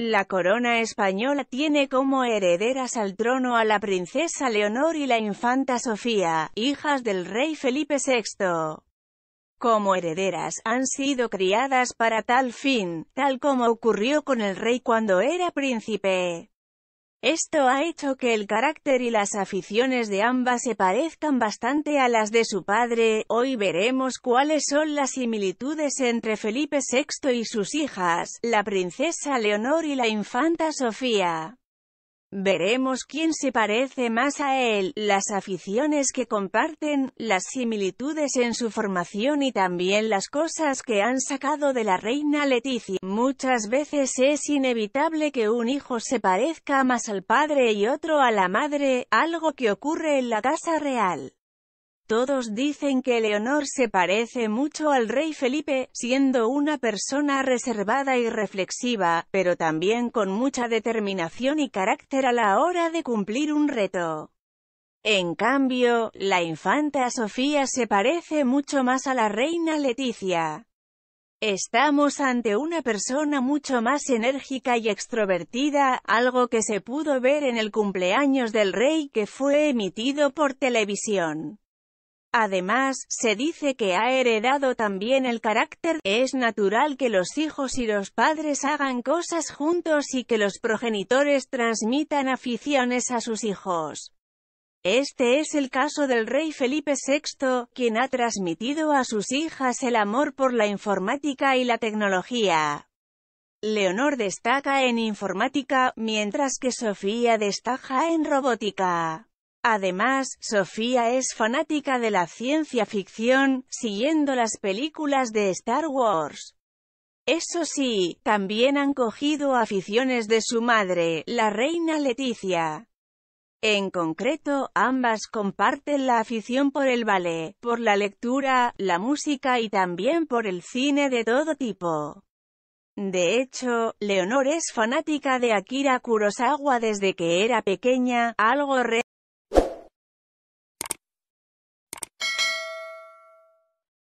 La corona española tiene como herederas al trono a la princesa Leonor y la infanta Sofía, hijas del rey Felipe VI. Como herederas, han sido criadas para tal fin, tal como ocurrió con el rey cuando era príncipe. Esto ha hecho que el carácter y las aficiones de ambas se parezcan bastante a las de su padre. Hoy veremos cuáles son las similitudes entre Felipe VI y sus hijas, la princesa Leonor y la infanta Sofía. Veremos quién se parece más a él, las aficiones que comparten, las similitudes en su formación y también las cosas que han sacado de la reina Leticia. Muchas veces es inevitable que un hijo se parezca más al padre y otro a la madre, algo que ocurre en la casa real. Todos dicen que Leonor se parece mucho al rey Felipe, siendo una persona reservada y reflexiva, pero también con mucha determinación y carácter a la hora de cumplir un reto. En cambio, la infanta Sofía se parece mucho más a la reina Leticia. Estamos ante una persona mucho más enérgica y extrovertida, algo que se pudo ver en el cumpleaños del rey que fue emitido por televisión. Además, se dice que ha heredado también el carácter, es natural que los hijos y los padres hagan cosas juntos y que los progenitores transmitan aficiones a sus hijos. Este es el caso del rey Felipe VI, quien ha transmitido a sus hijas el amor por la informática y la tecnología. Leonor destaca en informática, mientras que Sofía destaca en robótica. Además, Sofía es fanática de la ciencia ficción, siguiendo las películas de Star Wars. Eso sí, también han cogido aficiones de su madre, la reina Leticia. En concreto, ambas comparten la afición por el ballet, por la lectura, la música y también por el cine de todo tipo. De hecho, Leonor es fanática de Akira Kurosawa desde que era pequeña, algo real.